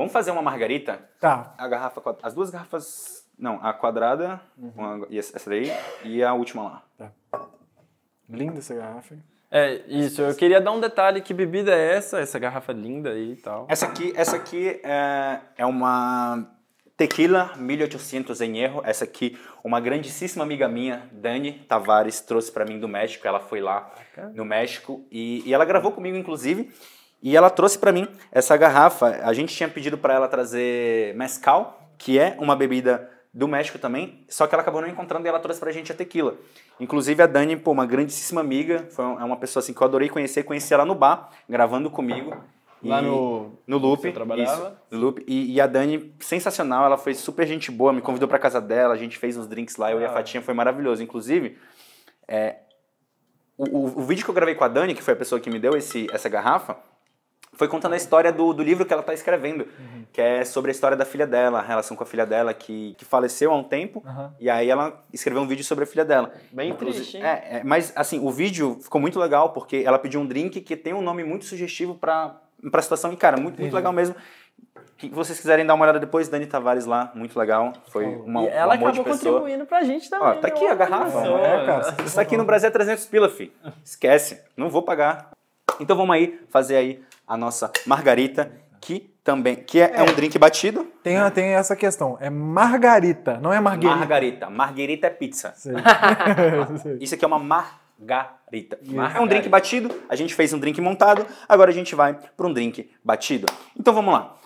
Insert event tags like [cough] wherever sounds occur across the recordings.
Vamos fazer uma margarita? Tá. A garrafa, as duas garrafas, não, a quadrada, uhum. uma, essa daí, e a última lá. Tá. Linda essa garrafa. É, isso. Eu queria dar um detalhe, que bebida é essa? Essa garrafa linda aí e tal. Essa aqui, essa aqui é, é uma tequila 1800 em erro. Essa aqui, uma grandíssima amiga minha, Dani Tavares, trouxe para mim do México. Ela foi lá no México e, e ela gravou comigo, inclusive. E ela trouxe para mim essa garrafa. A gente tinha pedido para ela trazer mezcal, que é uma bebida do México também, só que ela acabou não encontrando e ela trouxe pra gente a tequila. Inclusive a Dani, pô, uma grandíssima amiga, foi é uma pessoa assim que eu adorei conhecer, conheci ela no bar, gravando comigo. Lá no, no Loop. Você trabalhava? Isso, no Loop. E, e, a Dani, sensacional, ela foi super gente boa, me convidou pra casa dela, a gente fez uns drinks lá, eu ah. e a ah. Fatinha, foi maravilhoso. Inclusive, é, o, o, o, vídeo que eu gravei com a Dani, que foi a pessoa que me deu esse, essa garrafa, foi contando a história do, do livro que ela está escrevendo, uhum. que é sobre a história da filha dela, a relação com a filha dela que, que faleceu há um tempo, uhum. e aí ela escreveu um vídeo sobre a filha dela. Bem Inclusive, triste, hein? É, é, mas assim, o vídeo ficou muito legal porque ela pediu um drink que tem um nome muito sugestivo para a situação, e cara, muito, muito legal mesmo. Que vocês quiserem dar uma olhada depois, Dani Tavares lá, muito legal. Foi uma E ela um acabou contribuindo pra gente também. Ó, tá aqui a garrafa. Né, é, cara. Isso aqui no Brasil é 300 pila, fi. Esquece. Não vou pagar. Então vamos aí fazer aí a nossa margarita, que também que é, é. um é. drink batido. Tem, né? tem essa questão. É margarita, não é marguerita. Margarita. Marguerita é pizza. [laughs] [laughs] Isso aqui é uma margarita. margarita. É um drink batido. A gente fez um drink montado. Agora a gente vai para um drink batido. Então vamos lá.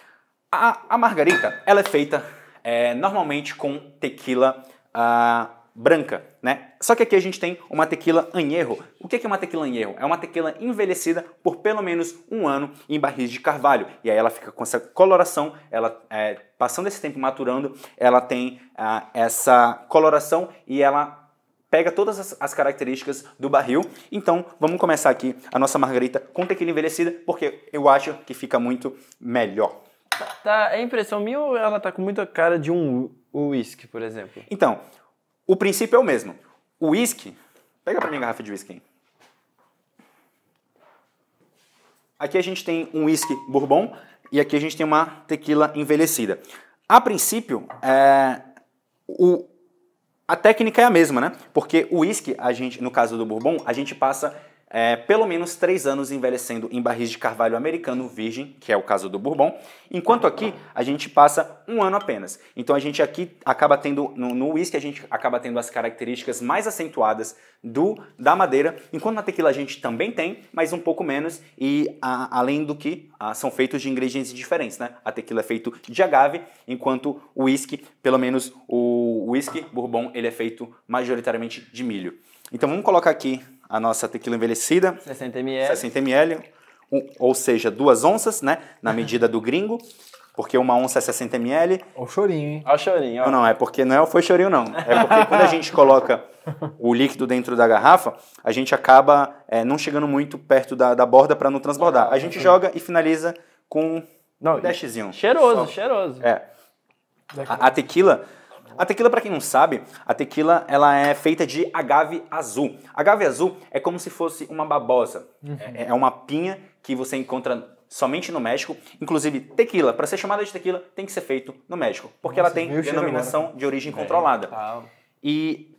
A, a margarita, ela é feita é, normalmente com tequila... Uh, branca, né? Só que aqui a gente tem uma tequila anherro. O que é uma tequila anherro? É uma tequila envelhecida por pelo menos um ano em barris de carvalho. E aí ela fica com essa coloração, ela é, passando esse tempo maturando, ela tem ah, essa coloração e ela pega todas as, as, características do barril. Então, vamos começar aqui a nossa margarita com tequila envelhecida, porque eu acho que fica muito melhor. Tá, é impressão minha ou ela tá com muita cara de um uísque, por exemplo? Então, o princípio é o mesmo. O uísque. Pega para mim a garrafa de uísque. Aqui a gente tem um uísque bourbon e aqui a gente tem uma tequila envelhecida. A princípio, é, o, a técnica é a mesma, né? Porque o uísque, a gente, no caso do bourbon, a gente passa é, pelo menos três anos envelhecendo em barris de carvalho americano virgem, que é o caso do Bourbon, enquanto aqui a gente passa um ano apenas. Então a gente aqui acaba tendo, no uísque a gente acaba tendo as características mais acentuadas do da madeira, enquanto na tequila a gente também tem, mas um pouco menos, e a, além do que a, são feitos de ingredientes diferentes, né? A tequila é feito de agave, enquanto o uísque, pelo menos o uísque Bourbon, ele é feito majoritariamente de milho. Então vamos colocar aqui a nossa tequila envelhecida. 60 ml. 60 ml, ou seja, duas onças, né? Na [laughs] medida do gringo. Porque uma onça é 60 ml. o chorinho, hein? Olha o chorinho. Ó. Não, não, é porque não é, foi chorinho, não. É porque quando a gente coloca o líquido dentro da garrafa, a gente acaba é, não chegando muito perto da, da borda para não transbordar. A gente uhum. joga e finaliza com não, um dashzinho. Cheiroso, Só. cheiroso. É. A, a tequila, a tequila, para quem não sabe, a tequila ela é feita de agave azul. Agave azul é como se fosse uma babosa. Uhum. É, é uma pinha que você encontra somente no México. Inclusive, tequila, para ser chamada de tequila, tem que ser feito no México, porque Nossa, ela tem denominação de origem é, controlada. É. E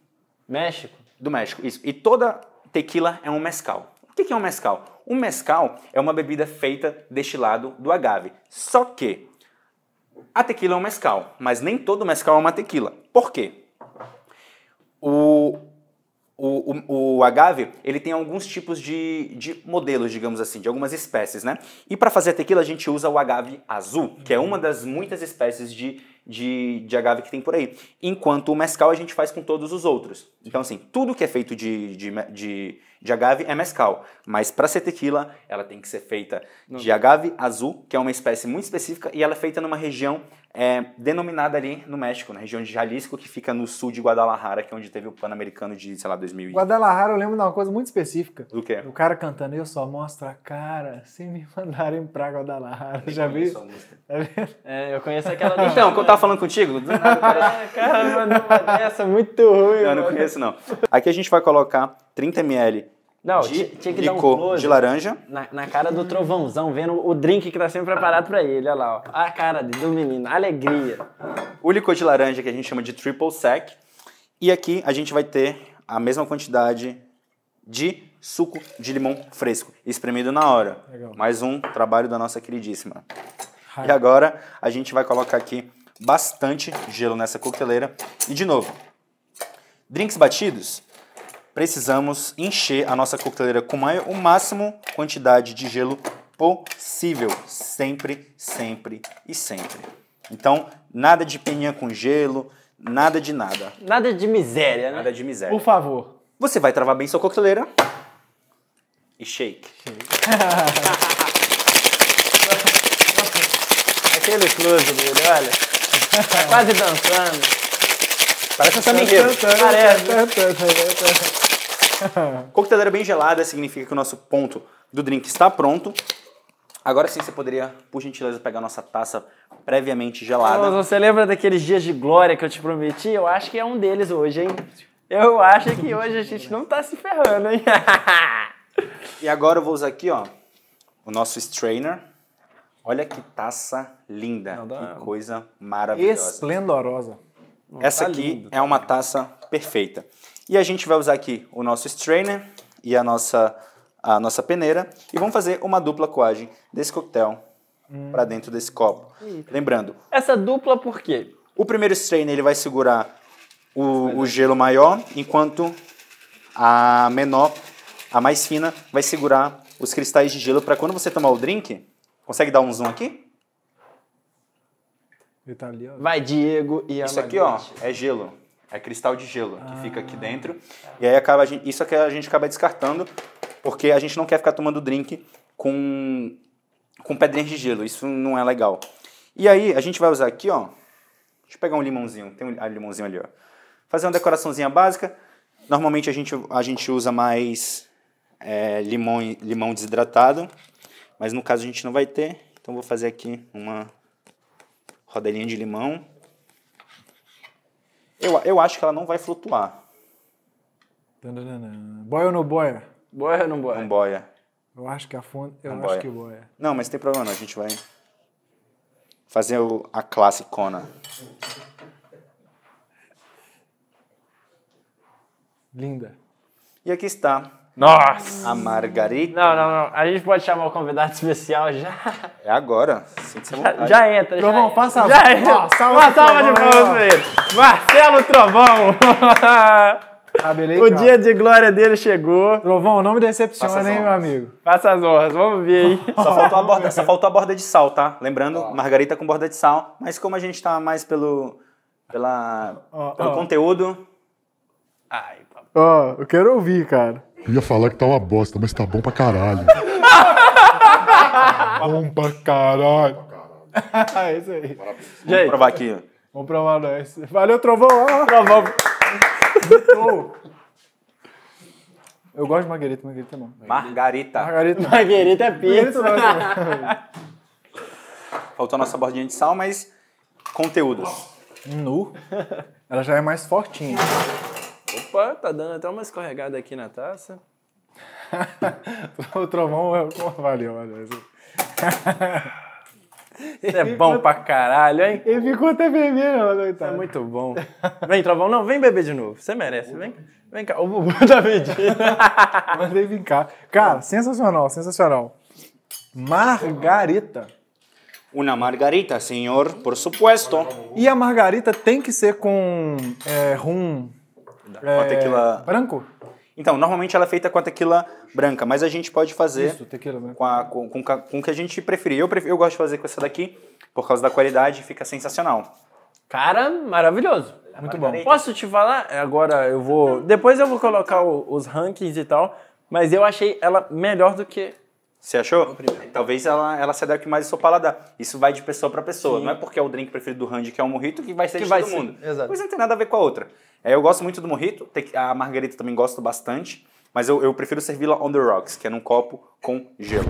México? Do México, isso. E toda tequila é um mezcal. O que é um mezcal? Um mezcal é uma bebida feita destilado do agave. Só que a tequila é um mescal, mas nem todo mescal é uma tequila. Por quê? O, o, o, o, agave ele tem alguns tipos de, de modelos, digamos assim, de algumas espécies, né? E para fazer a tequila a gente usa o agave azul, que é uma das muitas espécies de de, de agave que tem por aí. Enquanto o mescal a gente faz com todos os outros. Então, assim, tudo que é feito de, de, de, de agave é mescal. Mas para ser tequila, ela tem que ser feita Não. de agave azul, que é uma espécie muito específica, e ela é feita numa região é, denominada ali no México, na região de Jalisco, que fica no sul de Guadalajara, que é onde teve o Pan-Americano de, sei lá, 2000. Guadalajara, eu lembro de uma coisa muito específica. Do quê? O cara cantando, eu só mostro a cara se me [laughs] mandarem pra Guadalajara. Eu Já vi? É, é, eu conheço aquela. [laughs] então, quando tava falando contigo? Do nada, cara. [laughs] Caramba, dessa, muito ruim. Não, mano. não conheço, não. Aqui a gente vai colocar 30 ml não, de tinha que licor dar um de laranja. Na, na, cara do trovãozão, vendo o drink que tá sendo preparado para ele, olha lá. Ó. A cara do menino, alegria. O licor de laranja que a gente chama de triple sec. E aqui a gente vai ter a mesma quantidade de suco de limão fresco, espremido na hora. Legal. Mais um trabalho da nossa queridíssima. Hi. E agora a gente vai colocar aqui bastante gelo nessa coqueteleira. E de novo, drinks batidos, precisamos encher a nossa coqueteleira com o máximo quantidade de gelo possível, sempre, sempre e sempre. Então, nada de peninha com gelo, nada de nada. Nada de miséria, né? Nada de miséria. Por favor. Você vai travar bem sua coqueteleira e shake. shake. [laughs] Aquele close, dele, olha. [laughs] Quase dançando. Parece um sambinqueiro. Parece. [laughs] Coqueteleira bem gelada significa que o nosso ponto do drink está pronto. Agora sim você poderia, por gentileza, pegar a nossa taça previamente gelada. Você lembra daqueles dias de glória que eu te prometi? Eu acho que é um deles hoje, hein? Eu acho que hoje a gente não tá se ferrando, hein? [laughs] e agora eu vou usar aqui, ó, o nosso strainer. Olha que taça linda, Não, que coisa maravilhosa. Esplendorosa. Essa tá aqui lindo. é uma taça perfeita. E a gente vai usar aqui o nosso strainer e a nossa, a nossa peneira e vamos fazer uma dupla coagem desse coquetel hum. para dentro desse copo. Eita. Lembrando. Essa dupla por quê? O primeiro strainer ele vai segurar o, o gelo maior, enquanto a menor, a mais fina, vai segurar os cristais de gelo para quando você tomar o drink, Consegue dar um zoom aqui? Tá vai, Diego e a Isso aqui, ó, é gelo. É cristal de gelo ah. que fica aqui ah. dentro. E aí acaba gente, isso aqui é a gente acaba descartando, porque a gente não quer ficar tomando drink com com pedrinhas de gelo. Isso não é legal. E aí a gente vai usar aqui, ó. Deixa eu pegar um limãozinho. Tem um ah, limãozinho ali, ó. Fazer uma decoraçãozinha básica. Normalmente a gente, a gente usa mais é, limão, limão desidratado. Mas no caso a gente não vai ter, então vou fazer aqui uma rodelinha de limão. Eu, eu acho que ela não vai flutuar. Boia ou não boia? Boia ou não boia? Não boia. Eu acho que a fonte. Eu não acho boia. que boia. Não, mas tem problema não. A gente vai fazer o, a classicona. Linda. E aqui está nossa! A Margarita. Não, não, não. A gente pode chamar o convidado especial já. É agora. sinta Já, já entra. Trovão, passa já entra. Uma salva de palmas pra ele. Marcelo Trovão. Abelei, ah, o dia de glória dele chegou. Trovão, não me decepciona, hein, meu amigo? Faça as honras, vamos ver, hein? Só faltou a borda, só faltou a borda de sal, tá? Lembrando, oh. margarita com borda de sal. Mas como a gente tá mais pelo, pela, oh, pelo oh. conteúdo... Ai, papai. Ó, eu quero ouvir, cara. Eu ia falar que tá uma bosta, mas tá bom pra caralho. [laughs] bom pra caralho. [laughs] é isso aí. Parabéns. Vamos aí. provar aqui. Vamos provar nós. Valeu, Trovão. trovão. Eu gosto de Marguerita, Marguerita não. Margarita. Margarita. Marguerita é pizza. É [laughs] Faltou a nossa bordinha de sal, mas conteúdos. Nu. Ela já é mais fortinha. Pô, tá dando até uma escorregada aqui na taça. [laughs] o trovão é valeu, valeu. Isso é bom pra caralho, hein? Ele ficou até vermelho, tá. coitado. É muito bom. Vem, Trovão, não, vem beber de novo. Você merece. Vem, vem cá. O Bubu tá vendido. Mandei vir cá. Cara, sensacional, sensacional. Margarita. Uma margarita, senhor, por supuesto. E a margarita tem que ser com é, rum é, com é a tequila. Branco? Então, normalmente ela é feita com é a tequila branca, mas a gente pode fazer Isso, tequila Com, com, com, com o que a gente preferir. Eu, prefiro, eu gosto de fazer com essa daqui, por causa da qualidade, fica sensacional. Cara, maravilhoso. É muito bom. Posso te falar? Agora eu vou. Depois eu vou colocar o, os rankings e tal, mas eu achei ela melhor do que. Você achou? Talvez ela, ela se adapte mais ao seu paladar. Isso vai de pessoa para pessoa. Sim. Não é porque é o drink preferido do Randy que é o morrito que vai ser que de vai todo ser. mundo. Exato. Pois não tem nada a ver com a outra. É, eu gosto muito do morrito, a margarita também gosto bastante, mas eu, eu prefiro servi-la on the rocks, que é num copo com gelo.